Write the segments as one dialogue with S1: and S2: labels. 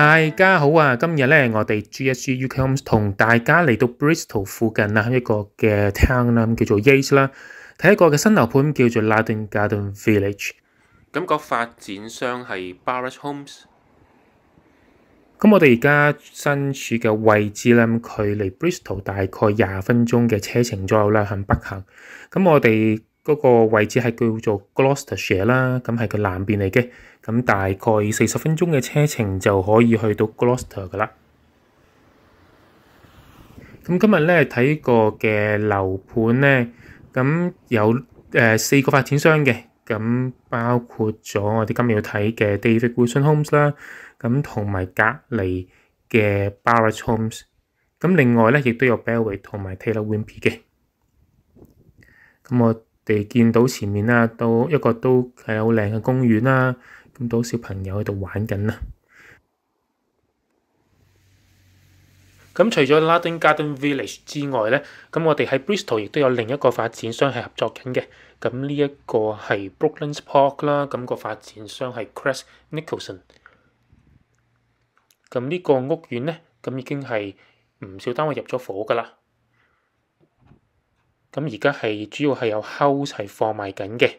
S1: 大家好啊！今日咧，我哋 GSG Homes 同大家嚟到 Bristol 附近啦，一个嘅 town 啦，叫做 Yates 啦，睇一个嘅新楼盘叫做 Ladon Garden Village。咁个发展商系 Barrett Homes。咁我哋而家身处嘅位置咧，距离 Bristol 大概廿分钟嘅车程左右啦，向北行。咁我哋。嗰個位置係叫做 Gloucestershire 啦，咁係佢南邊嚟嘅，咁大概四十分鐘嘅車程就可以去到 Gloucester 噶啦。咁今日咧睇個嘅樓盤咧，咁有誒四個發展商嘅，咁包括咗我哋今日要睇嘅 David Wilson Homes 啦，咁同埋隔離嘅 Barrett Homes，咁另外咧亦都有 Belway 同埋 Taylor Wimpy 嘅，咁我。我哋見到前面啦，都一個都係好靚嘅公園啦，咁多小朋友喺度玩緊啦。咁除咗 l a d i n Garden Village 之外咧，咁我哋喺 Bristol 亦都有另一個發展商係合作緊嘅。咁呢一個係 Brooklands Park 啦，咁個發展商係 Chris Nicholson。咁呢個屋苑咧，咁已經係唔少單位入咗伙噶啦。咁而家係主要係有 house 係放賣緊嘅，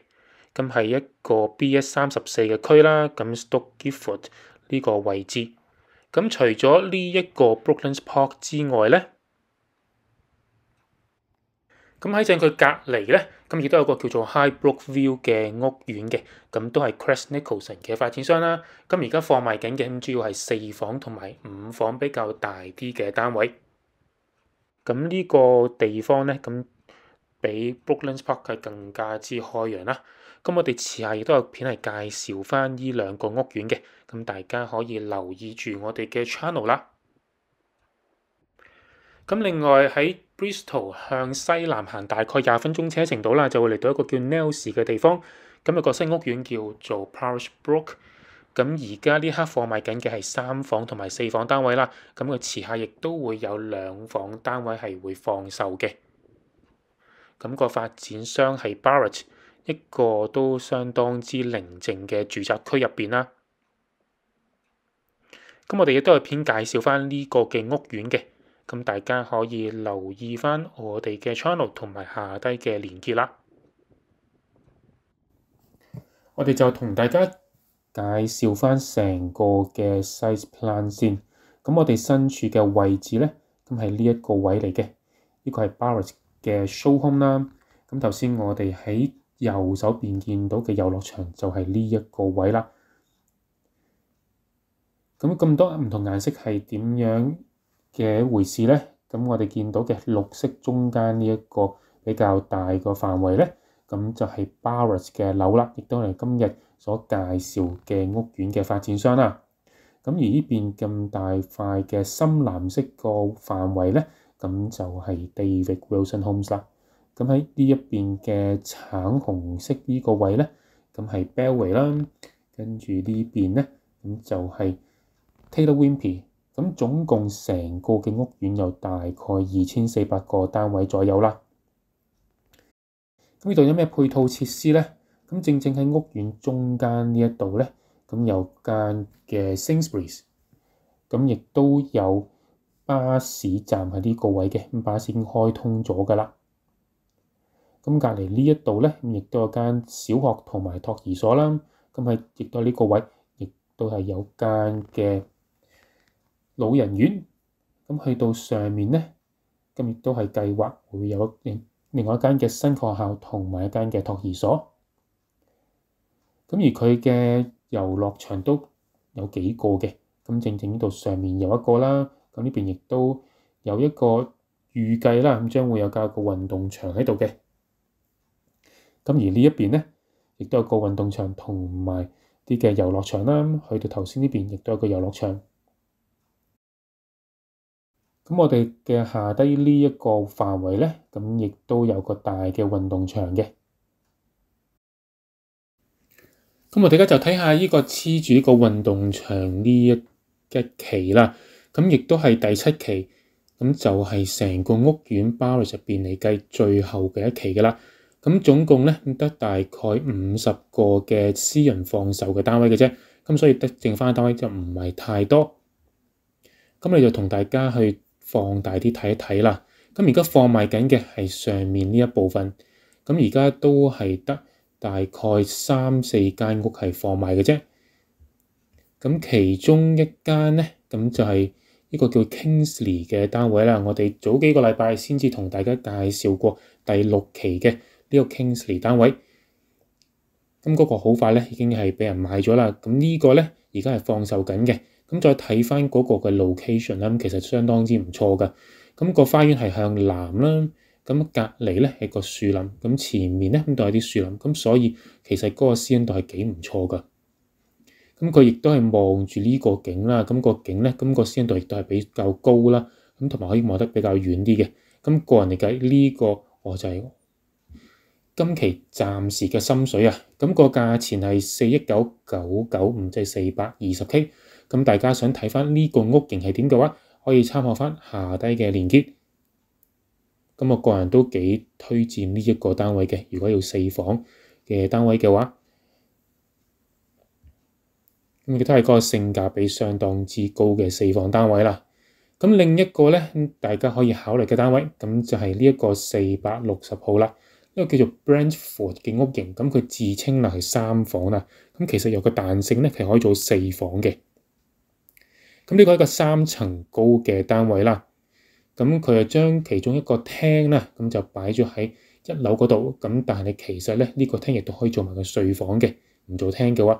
S1: 咁係一個 B S 三十四嘅區啦，咁 s t o u g f f o d 呢個位置，咁除咗呢一個 Brooklyn Park 之外咧，咁喺正佢隔離咧，咁亦都有個叫做 High Brook View 嘅屋苑嘅，咁都係 Chris Nicholson 嘅發展商啦。咁而家放賣緊嘅，主要係四房同埋五房比較大啲嘅單位。咁呢個地方咧，咁。比 Brooklyn s Park 係更加之開揚啦，咁我哋遲下亦都有片係介紹翻呢兩個屋苑嘅，咁大家可以留意住我哋嘅 channel 啦。咁另外喺 Bristol 向西南行大概廿分鐘車程度啦，就會嚟到一個叫 Nels 嘅地方，咁個新屋苑叫做 Parish Brook，咁而家呢刻貨賣緊嘅係三房同埋四房單位啦，咁佢遲下亦都會有兩房單位係會放售嘅。咁個發展商係 Barrett，一個都相當之寧靜嘅住宅區入邊啦。咁我哋亦都係編介紹翻呢個嘅屋苑嘅，咁大家可以留意翻我哋嘅 channel 同埋下低嘅連結啦。我哋就同大家介紹翻成個嘅 size plan 先。咁我哋身處嘅位置咧，咁係呢一個位嚟嘅，呢個係 Barrett。嘅 s h o w h o m e 啦，咁頭先我哋喺右手邊見到嘅遊樂場就係呢一個位啦。咁咁多唔同顏色係點樣嘅回事咧？咁我哋見到嘅綠色中間呢一個比較大個範圍咧，咁就係 b o r e r s 嘅樓啦，亦都係今日所介紹嘅屋苑嘅發展商啦。咁而呢邊咁大塊嘅深藍色個範圍咧？咁就係 David Wilson Homes 啦。咁喺呢一邊嘅橙紅色呢個位咧，咁係 Belway 啦。跟住呢邊咧，咁就係 Taylor Wimpy。咁總共成個嘅屋苑有大概二千四百個單位左右啦。咁呢度有咩配套設施咧？咁正正喺屋苑中間呢一度咧，咁有間嘅 Sainsbury's。咁亦都有。巴士站喺呢個位嘅咁，巴士已經開通咗㗎啦。咁隔離呢一度咧，亦都有間小學同埋托兒所啦。咁喺亦都呢個位，亦都係有間嘅老人院。咁去到上面咧，咁亦都係計劃會有另另外一間嘅新學校同埋一間嘅托兒所。咁而佢嘅遊樂場都有幾個嘅。咁正正呢度上面有一個啦。呢邊亦都有一個預計啦，咁將會有個運動場喺度嘅。咁而呢一邊咧，亦都有個運動場同埋啲嘅遊樂場啦。去到頭先呢邊，亦都有個遊樂場。咁我哋嘅下低呢一個範圍咧，咁亦都有個大嘅運動場嘅。咁我哋而家就睇下呢個黐住呢個運動場呢一期旗啦。咁亦都係第七期，咁就係成個屋苑包入入邊嚟計最後嘅一期㗎啦。咁總共咧得大概五十個嘅私人放售嘅單位嘅啫，咁所以得剩翻嘅單位就唔係太多。咁你就同大家去放大啲睇一睇啦。咁而家放賣緊嘅係上面呢一部分，咁而家都係得大概三四間屋係放賣嘅啫。咁其中一間咧。咁就係呢個叫 Kingsley 嘅單位啦。我哋早幾個禮拜先至同大家介紹過第六期嘅呢個 Kingsley 單位。咁嗰個好快咧，已經係俾人買咗啦。咁呢個咧，而家係放售緊嘅。咁再睇翻嗰個嘅 location 啦，其實相當之唔錯噶。咁個花園係向南啦，咁隔離咧係個樹林，咁前面咧咁都係啲樹林，咁所以其實嗰個私隱度係幾唔錯噶。咁佢亦都係望住呢個景啦，咁個景咧，咁個先度亦都係比較高啦，咁同埋可以望得比較遠啲嘅。咁個人嚟計呢個我就係今期暫時嘅心水啊！咁個價錢係四億九九九五，即係四百二十 K。咁大家想睇翻呢個屋型係點嘅話，可以參考翻下低嘅連結。咁我個人都幾推薦呢一個單位嘅，如果要四房嘅單位嘅話。佢都係個性價比相當之高嘅四房單位啦。咁另一個咧，大家可以考慮嘅單位，咁就係呢一個四百六十號啦。呢個叫做 Branchford 嘅屋型，咁佢自稱啦係三房啦。咁其實有個彈性咧，其實可以做四房嘅。咁呢個係一個三層高嘅單位啦。咁佢就將其中一個廳咧，咁就擺咗喺一樓嗰度。咁但係你其實咧，呢個廳亦都可以做埋個睡房嘅，唔做廳嘅話。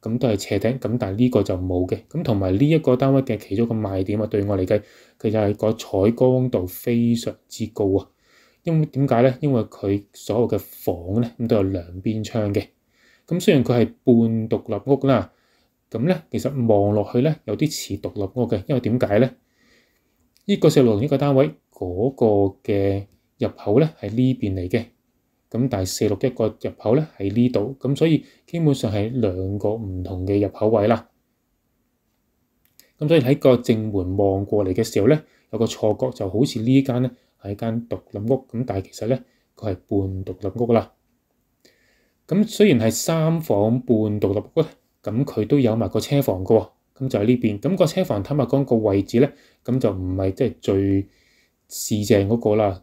S1: 咁都係斜頂，咁但係呢個就冇嘅。咁同埋呢一個單位嘅其中一個賣點啊，對我嚟計，其就係個採光度非常之高啊。因為點解咧？因為佢所有嘅房咧，咁都有兩邊窗嘅。咁雖然佢係半獨立屋啦，咁咧其實望落去咧，有啲似獨立屋嘅。因為點解咧？呢個四六零呢個單位嗰個嘅入口咧係呢邊嚟嘅。咁第四六一個入口咧喺呢度，咁所以基本上係兩個唔同嘅入口位啦。咁所以喺個正門望過嚟嘅時候咧，有個錯覺就好似呢間咧係間獨立屋，咁但係其實咧佢係半獨立屋啦。咁雖然係三房半獨立屋，咁佢都有埋個車房嘅喎，咁就喺呢邊。咁個車房坦白講個位置咧，咁就唔係即係最視正嗰個啦。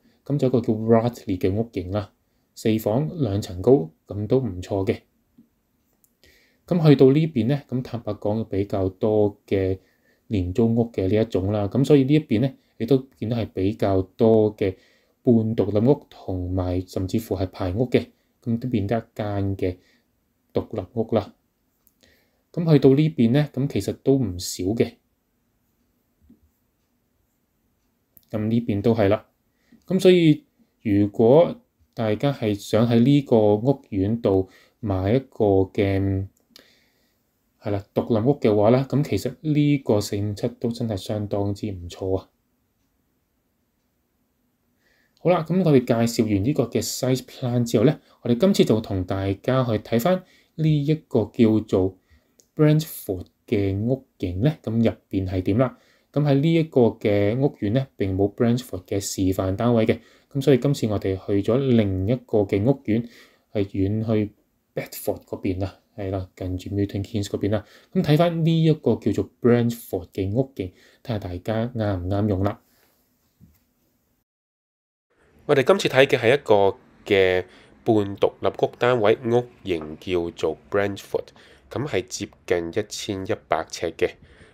S1: 咁就一個叫 Ratley 嘅屋型啦，四房兩層高，咁都唔錯嘅。咁去到呢邊咧，咁坦白講比較多嘅廉租屋嘅呢一種啦。咁所以呢一邊咧，亦都見到係比較多嘅半獨立屋同埋，甚至乎係排屋嘅。咁都變得一間嘅獨立屋啦。咁去到呢邊咧，咁其實都唔少嘅。咁呢邊都係啦。咁所以如果大家係想喺呢個屋苑度買一個嘅係啦獨立屋嘅話咧，咁其實呢個四五七都真係相當之唔錯啊！好啦，咁我哋介紹完呢個嘅 size plan 之後咧，我哋今次就同大家去睇翻呢一個叫做 branch f o r d 嘅屋型咧，咁入邊係點啦？咁喺呢一個嘅屋苑咧，並冇 Branchford 嘅示範單位嘅，咁所以今次我哋去咗另一個嘅屋苑，係遠去 Bedford 嗰邊啦，係啦，近住 Milton Keynes 嗰邊啦。咁睇翻呢一個叫做 Branchford 嘅屋嘅，睇下大家啱唔啱用啦。我哋今次睇嘅係一個嘅半獨立屋單位，屋型叫做 Branchford，咁係接近一千一百尺嘅。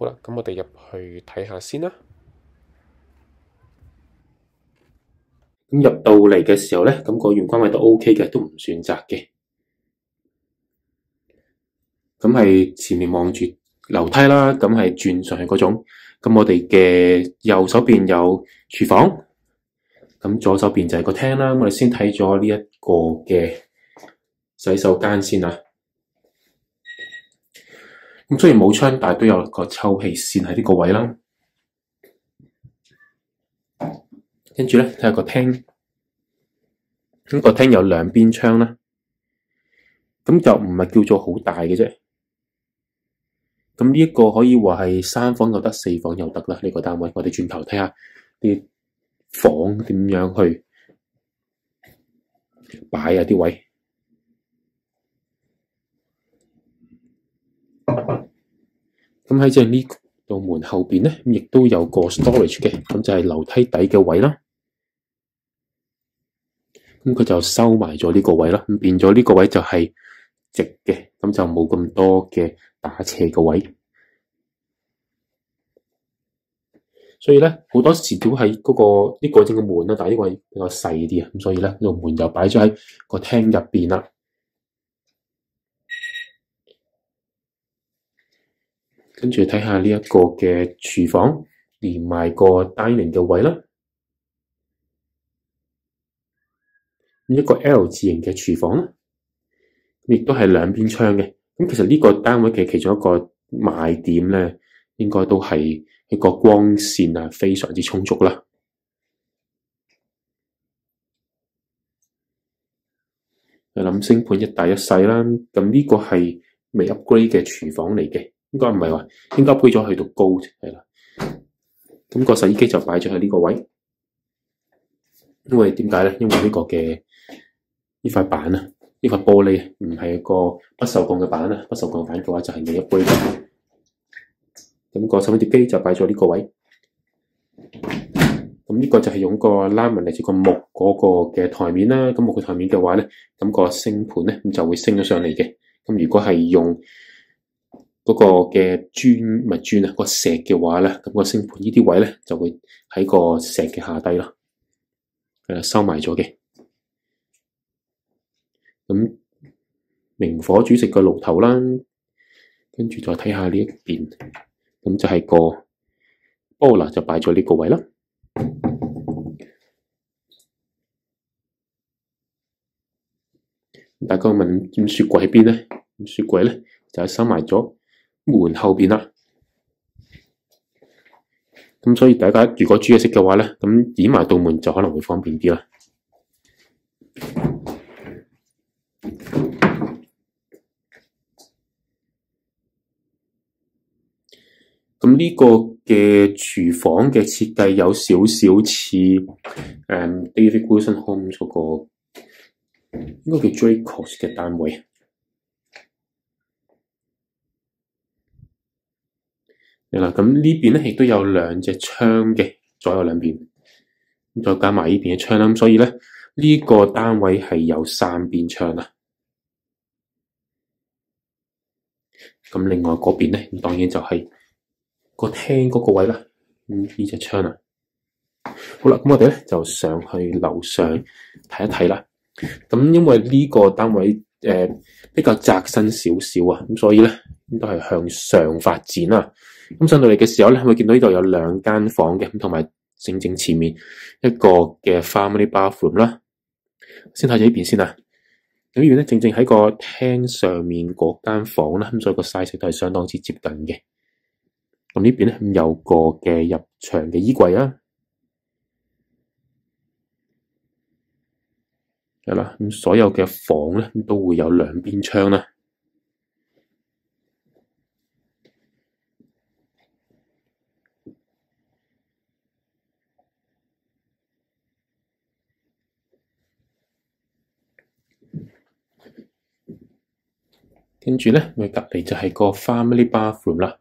S1: 好啦，咁我哋入去睇下先啦。咁入到嚟嘅時候咧，咁個玄关位都 O K 嘅，都唔算窄嘅。咁係前面望住樓梯啦，咁係轉上去嗰種。咁我哋嘅右手邊有廚房，咁左手邊就係個廳啦。我哋先睇咗呢一個嘅洗手間先啦。咁雖然冇窗，但系都有個抽氣扇喺呢個位啦。跟住咧，睇下個廳，呢個廳有兩邊窗啦。咁就唔係叫做好大嘅啫。咁呢一個可以話係三房又得四房又得啦。呢個單位，我哋轉頭睇下啲房點樣去擺啊啲位。咁喺即系呢道门后边咧，亦都有个 storage 嘅，咁就系楼梯底嘅位啦。咁佢就收埋咗呢个位啦，变咗呢个位就系直嘅，咁就冇咁多嘅打斜嘅位。所以咧，好多时都喺嗰个呢个正嘅门啦，但系呢个比较细啲啊。咁所以咧，个门就摆咗喺个厅入边啦。跟住睇下呢一个嘅厨房，连埋个 dining 嘅位啦。咁一个 L 字型嘅厨房啦，亦都系两边窗嘅。咁其实呢个单位嘅其中一个卖点咧，应该都系一个光线啊非常之充足啦。有两星盘一大一细啦。咁呢个系未 upgrade 嘅厨房嚟嘅。应该唔系话，应该杯咗去到高啫，系啦。咁个洗衣机就摆咗喺呢个位，因为点解咧？因为呢个嘅呢块板啊，呢块玻璃唔系个不锈钢嘅板啊。不锈钢板嘅话就系你一杯。咁个洗衣碟机就摆咗呢个位。咁呢个就系用个拉文嚟住个木嗰个嘅台面啦。咁木嘅台面嘅话咧，咁个升盘咧咁就会升咗上嚟嘅。咁如果系用。嗰個嘅磚唔係磚啊，個石嘅話咧，咁個星盤呢啲位咧就會喺個石嘅下低咯，係啦，收埋咗嘅。咁明火主食嘅爐頭啦，跟住再睇下呢一邊，咁就係個波啦，就擺咗呢個位啦。大家問：雪櫃喺邊咧？雪櫃咧就收埋咗。門後边啦，咁所以大家如果煮嘢食嘅話咧，咁掩埋道門就可能會方便啲啦。咁呢個嘅廚房嘅設計有少少似诶 David g i l s o n Home 嗰個，應該叫 Jaco s 嘅單位。啦，咁呢边咧亦都有两只窗嘅，左右两边，咁再加埋呢边嘅窗啦。咁所以咧呢个单位系有三边窗啦。咁另外嗰边咧，当然就系个厅嗰个位啦。呢只窗啊，好啦，咁我哋咧就上去楼上睇一睇啦。咁因为呢个单位诶比较窄身少少啊，咁所以咧都系向上发展啊。咁上到嚟嘅時候咧，係咪見到呢度有兩間房嘅，咁同埋正正前面一個嘅 family bathroom 啦。先睇住呢邊先啦。咁边咧正正喺個廳上面嗰間房啦，咁所以個 size 都係相當之接近嘅。咁呢邊咧有個嘅入牆嘅衣櫃啊。係啦，咁所有嘅房咧都會有兩邊窗啦。跟住咧，佢隔篱就系个 family bathroom 啦，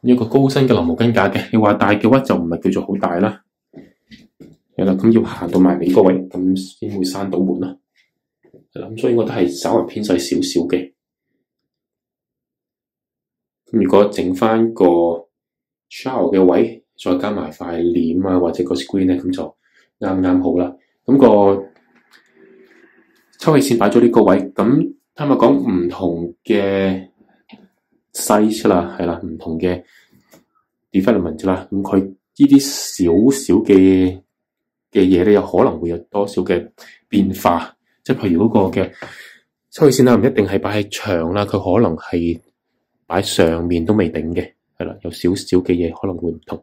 S1: 一个高身嘅蓝毛巾架嘅。你话大嘅话就唔系叫做好大啦。系啦，咁要行到埋你个位，咁先会闩到门啦。咁所以我都系稍微偏细少少嘅。如果整翻个 show 嘅位，再加埋块帘啊，或者个 screen 咧，咁就啱啱好啦。咁個抽氣線擺咗呢個位，咁啱啱講唔同嘅 size 啦，係啦，唔同嘅 d e f i n i t i e n 咗啦。咁佢呢啲少少嘅嘅嘢咧，有可能會有多少嘅變化？即係譬如嗰個嘅抽氣線啦，唔一定係擺喺牆啦，佢可能係擺上面都未頂嘅，係啦，有少少嘅嘢可能會唔同。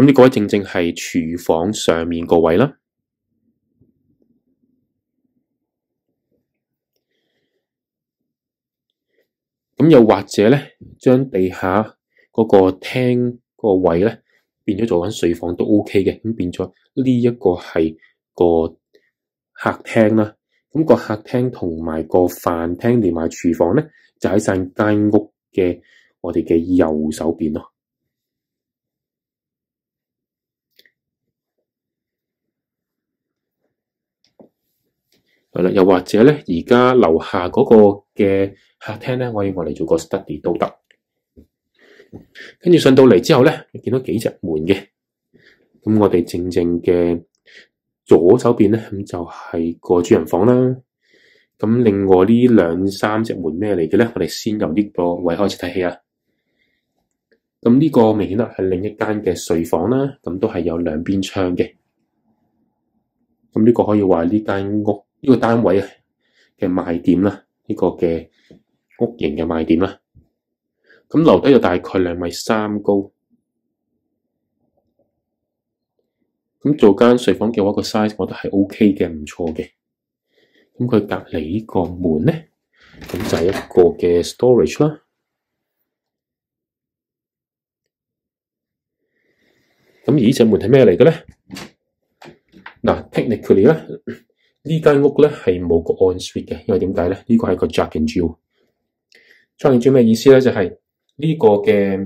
S1: 咁呢个位正正係廚房上面個位啦。咁又或者咧，將地下嗰個廳個位咧變咗做緊睡房都 OK 嘅。咁變咗呢一個係個客廳啦。咁個客廳同埋個飯廳連埋廚房咧，就喺晒間屋嘅我哋嘅右手邊咯。系啦，又或者咧，而家楼下嗰个嘅客厅咧，可以我嚟做个 study 都得。跟住上到嚟之后咧，见到几只门嘅，咁我哋正正嘅左手边咧，咁就系个主人房啦。咁另外呢两三只门咩嚟嘅咧？我哋先由呢个位开始睇戏啊。咁呢个明显啦系另一间嘅睡房啦，咁都系有两边窗嘅。咁呢个可以话呢间屋。呢個單位嘅賣點啦，呢個嘅屋型嘅賣點啦，咁楼底就大概兩米三高，咁做間睡房嘅話，個 size 我覺得係 OK 嘅，唔錯嘅。咁佢隔離呢個門咧，咁就係一個嘅 storage 啦。咁呢只門係咩嚟嘅咧？嗱 t e c h n i c a l l y 啦。呢间屋咧系冇个 on-suite 嘅，因为点解咧？呢个系个 jack and jill。jack and jill 咩意思咧？就系呢个嘅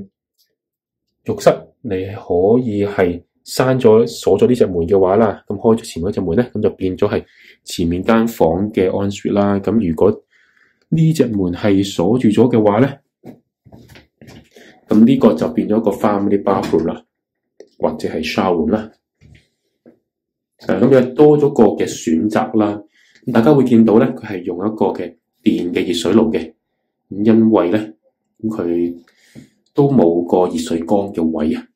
S1: 浴室，你可以系闩咗锁咗呢只门嘅话啦，咁开咗前面嗰只门咧，咁就变咗系前面间房嘅 on-suite 啦。咁如果呢只门系锁住咗嘅话咧，咁呢个就变咗个 family bathroom 啦，或者系 s h o w e r 啦。誒咁就多咗個嘅選擇啦，咁大家會見到咧，佢係用一個嘅電嘅熱水爐嘅，咁因為咧，咁佢都冇個熱水缸嘅位啊，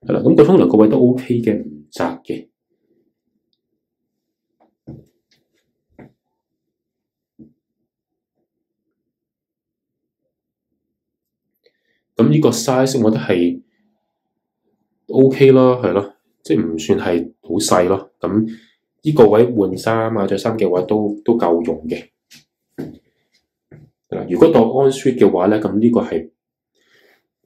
S1: 係啦，咁個風涼個位都 O K 嘅，唔窄嘅，咁呢個 size 我覺得係 O K 咯，係咯。即系唔算系好细咯，咁呢个位换衫啊、着衫嘅话都都够用嘅。嗱，如果当安舒嘅话咧，咁呢个系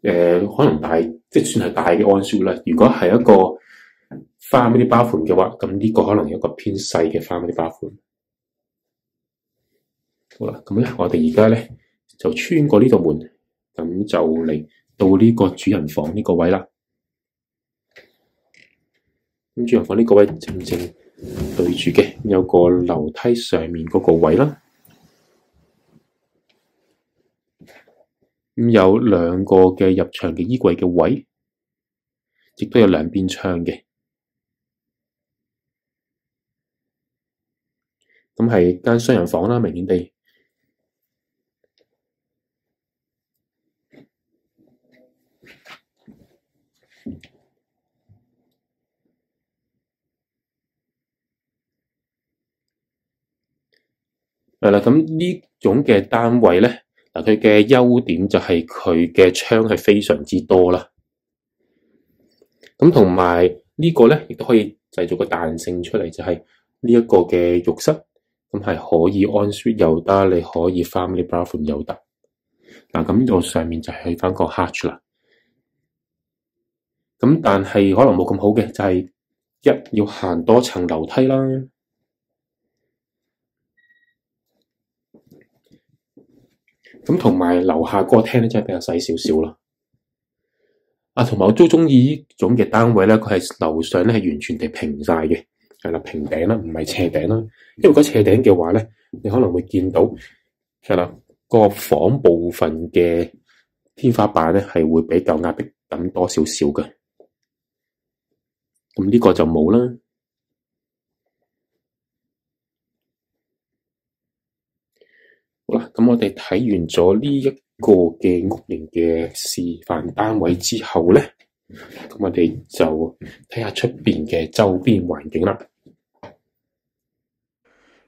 S1: 诶可能大，即系算系大嘅安舒啦。如果系一个翻嗰啲包款嘅话，咁呢个可能有个偏细嘅翻嗰啲包款。好啦，咁咧我哋而家咧就穿过呢度门，咁就嚟到呢个主人房呢个位啦。咁主人房呢個位正正對住嘅，有個樓梯上面嗰個位啦。咁有兩個嘅入場嘅衣櫃嘅位，亦都有兩邊窗嘅。咁係間雙人房啦，明显地。系啦，咁呢种嘅单位咧，嗱佢嘅优点就系佢嘅窗系非常之多啦。咁同埋呢个咧，亦都可以制造个弹性出嚟，就系呢一个嘅浴室，咁系可以安舒又得，你可以 f 翻啲 bathroom 又得。嗱，咁呢度上面就系翻个 hatch 啦。咁但系可能冇咁好嘅就系一要行多层楼梯啦。咁同埋楼下个厅咧，真系比较细少少啦。啊，同埋我都中意呢种嘅单位咧，佢系楼上咧系完全地平晒嘅，系啦平顶啦，唔系斜顶啦。因为果斜顶嘅话咧，你可能会见到系啦，个房部分嘅天花板咧系会比较压迫等多少少嘅。咁呢个就冇啦。咁我哋睇完咗呢一个嘅屋型嘅示范单位之后咧，咁我哋就睇下出边嘅周边环境啦。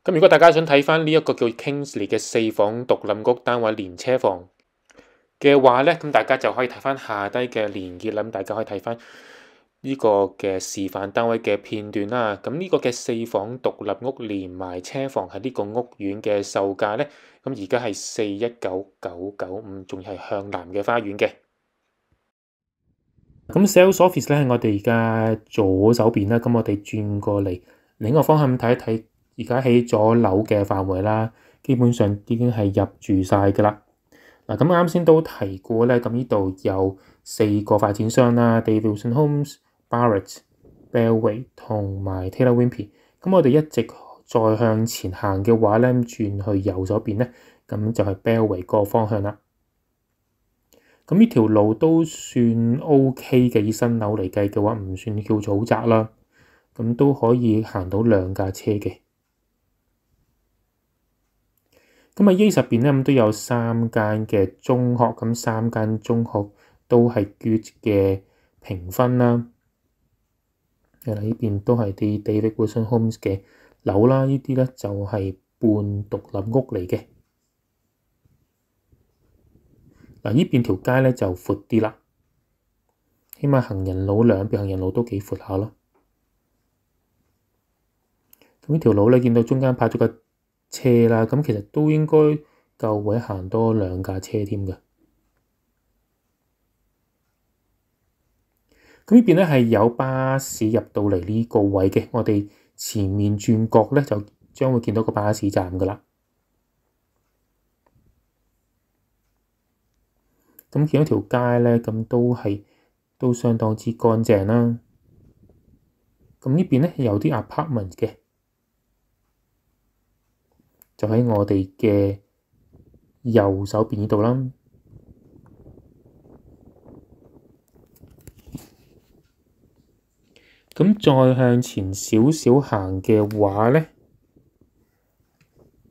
S1: 咁如果大家想睇翻呢一个叫 Kingsley 嘅四房独立屋单位连车房嘅话咧，咁大家就可以睇翻下低嘅连结，咁大家可以睇翻。呢個嘅示範單位嘅片段啦，咁呢個嘅四房獨立屋連埋車房喺呢個屋苑嘅售價咧，咁而家係四一九九九五，仲係向南嘅花園嘅。咁 sales office 咧，我哋而家左手邊啦，咁我哋轉過嚟另一個方向睇一睇，而家喺左樓嘅範圍啦，基本上已經係入住晒噶啦。嗱，咁啱先都提過咧，咁呢度有四個發展商啦 d e v e l o n Homes。Barrett、Bellway 同埋 Taylor Wimpy，咁我哋一直再向前行嘅話咧，轉去右手邊咧，咁就係 Bellway 個方向啦。咁呢條路都算 O K 嘅，以新樓嚟計嘅話，唔算叫好窄啦。咁都可以行到兩架車嘅。咁啊 E 十邊咧咁都有三間嘅中學，咁三間中學都係 good 嘅評分啦。誒，呢邊都係啲 David Wilson Homes 嘅樓啦。呢啲咧就係半獨立屋嚟嘅。嗱，呢邊條街咧就闊啲啦，起碼行人路兩邊行人路都幾闊下咯。咁呢條路咧，見到中間泊咗架車啦。咁其實都應該夠位行多兩架車添嘅。咁呢邊咧係有巴士入到嚟呢個位嘅，我哋前面轉角咧就將會見到個巴士站噶啦。咁見到條街咧，咁都係都相當之乾淨啦。咁呢邊咧有啲 apartment 嘅，就喺我哋嘅右手邊呢度啦。咁再向前少少行嘅話呢，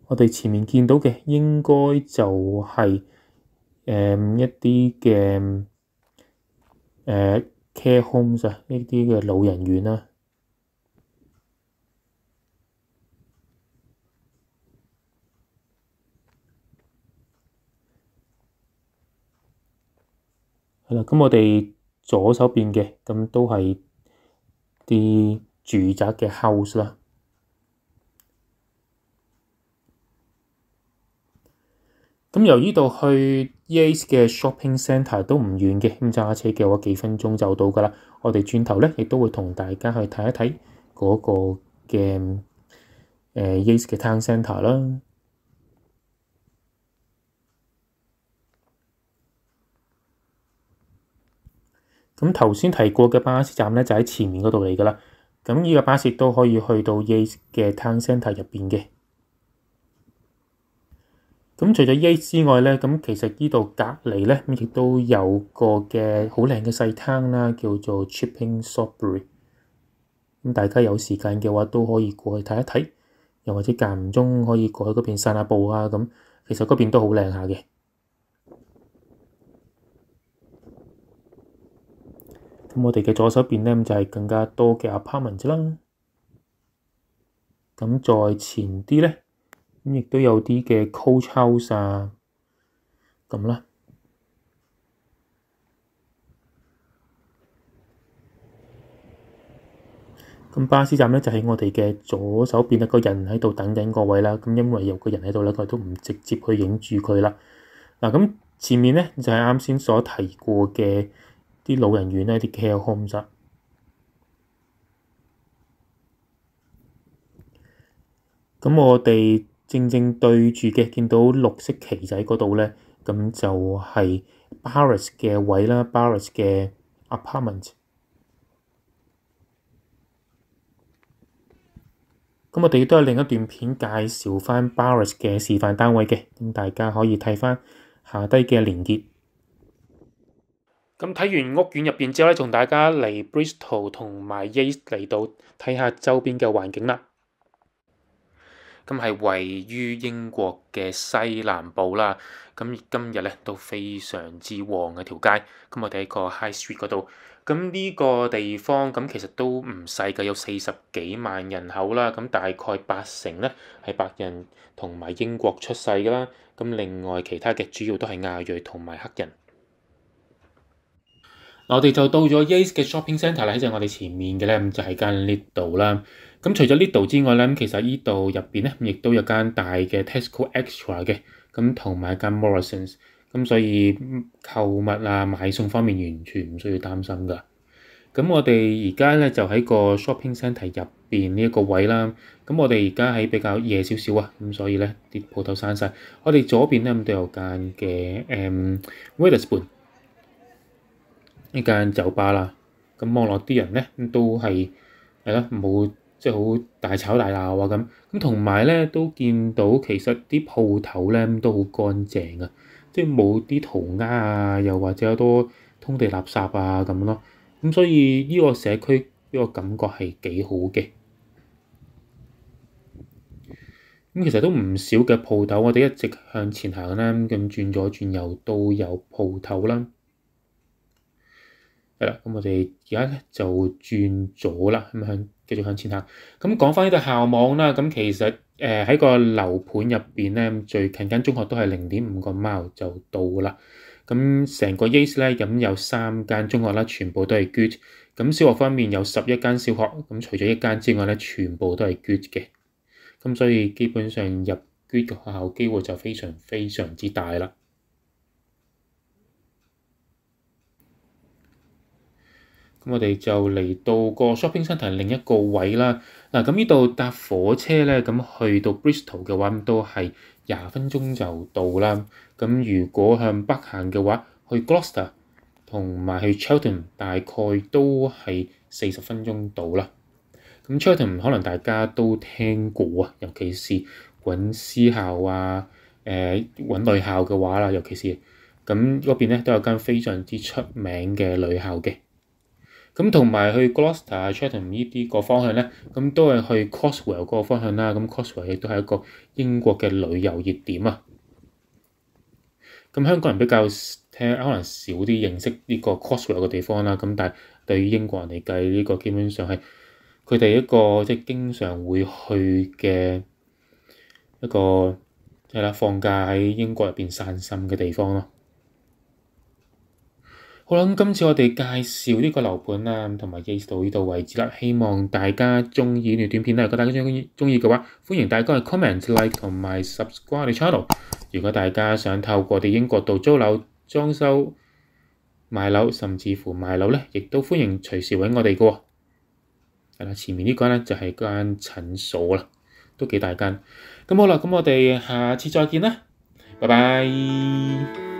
S1: 我哋前面見到嘅應該就係誒一啲嘅誒 care homes 啊，一啲嘅老人院啦。係啦，咁我哋左手邊嘅咁都係。啲住宅嘅 house 啦，咁由呢度去 Yas 嘅 shopping centre 都唔遠嘅，咁揸車嘅話幾分鐘就到噶啦。我哋轉頭咧，亦都會同大家去睇一睇嗰個嘅誒 Yas 嘅 town centre 啦。咁頭先提過嘅巴士站咧，就喺前面嗰度嚟噶啦。咁呢個巴士都可以去到 y E 嘅 t o w n Centre 入邊嘅。咁除咗 y E 之外咧，咁其實呢度隔離咧，亦都有個嘅好靚嘅細灘啦，叫做 Chipping Sodbury。咁大家有時間嘅話，都可以過去睇一睇，又或者間唔中可以過去嗰邊散下步啊。咁其實嗰邊都好靚下嘅。咁我哋嘅左手邊咧，就係更加多嘅 apartment 啦。咁再前啲咧，咁亦都有啲嘅 coach house 啊，咁啦。咁巴士站咧就喺我哋嘅左手邊，一個人喺度等緊各位啦。咁因為有個人喺度咧，佢都唔直接去影住佢啦。嗱，咁前面咧就係啱先所提過嘅。啲老人院咧，啲 care home 啫。咁我哋正正對住嘅，見到綠色旗仔嗰度咧，咁就係 b a r i s 嘅位啦 b a r i s 嘅 apartment。咁我哋都有另一段片介紹翻 b a r i s 嘅示範單位嘅，咁大家可以睇翻下低嘅連結。咁睇完屋苑入边之后咧，同大家嚟 Bristol 同埋 East 嚟到睇下周边嘅环境啦。咁系位于英国嘅西南部啦。咁今日咧都非常之旺嘅条街。咁我哋喺个 High Street 嗰度。咁呢个地方咁其实都唔细嘅，有四十几万人口啦。咁大概八成咧系白人同埋英国出世噶啦。咁另外其他嘅主要都系亚裔同埋黑人。我哋就到咗 Yas 嘅 shopping centre 啦，喺我哋前面嘅咧，咁就係間呢度啦。咁除咗呢度之外咧，咁其實依度入边咧，亦都有間大嘅 Tesco Extra 嘅，咁同埋間 Morrisons。咁所以購物啊、買餸方面完全唔需要擔心㗎。咁我哋而家咧就喺個 shopping centre 入边呢一個位啦。咁我哋而家喺比較夜少少啊，咁所以咧啲鋪頭闩晒。我哋左邊咧咁都有間嘅诶 w a t e r s p 一間酒吧啦，咁網絡啲人咧都係係咯，冇即係好大吵大鬧啊咁。咁同埋咧都見到其實啲鋪頭咧都好乾淨啊，即係冇啲塗鴉啊，又或者好多通地垃圾啊咁咯。咁所以呢個社區呢個感覺係幾好嘅。咁其實都唔少嘅鋪頭，我哋一直向前行啦，咁轉左轉右都有鋪頭啦。咁我哋而家就轉左啦，咁向繼續向前行。咁講翻呢個校網啦，咁其實誒喺個樓盤入邊咧，最近間中學都係零點五個 mile 就到啦。咁成個 east 咧，咁有三間中學啦，全部都係 good。咁小學方面有十一間小學，咁除咗一間之外咧，全部都係 good 嘅。咁所以基本上入 good 嘅學校機會就非常非常之大啦。咁我哋就嚟到個 Shopping Centre 另一個位啦。嗱，咁呢度搭火車咧，咁去到 Bristol 嘅話，都係廿分鐘就到啦。咁如果向北行嘅話，去 Gloucester 同埋去 Chelten 大概都係四十分鐘到啦。咁 Chelten 可能大家都聽過啊，尤其是揾私校啊，誒揾女校嘅話啦，尤其是咁嗰邊咧都有間非常之出名嘅女校嘅。咁同埋去 Gloucester c h a t n h a m 呢啲個方向咧，咁都係去 Crosswell 個方向啦。咁 Crosswell 亦都係一個英國嘅旅遊熱點啊。咁香港人比較聽可能少啲認識呢個 Crosswell 個地方啦。咁但係對於英國人嚟計，呢個基本上係佢哋一個即係經常會去嘅一個係啦，放假喺英國入邊散心嘅地方咯。好啦，今次我哋介紹呢個樓盤啦，同埋 e a s 呢度為止啦，希望大家中意呢段片啦。如果大家中意中意嘅話，歡迎大家 comment、like 同埋 subscribe 我 channel。如果大家想透過哋英國度租樓、裝修、買樓，甚至乎賣樓咧，亦都歡迎隨時揾我哋嘅喎。係啦，前面呢間咧就係間診所啦，都幾大間。咁好啦，咁我哋下次再見啦，拜拜。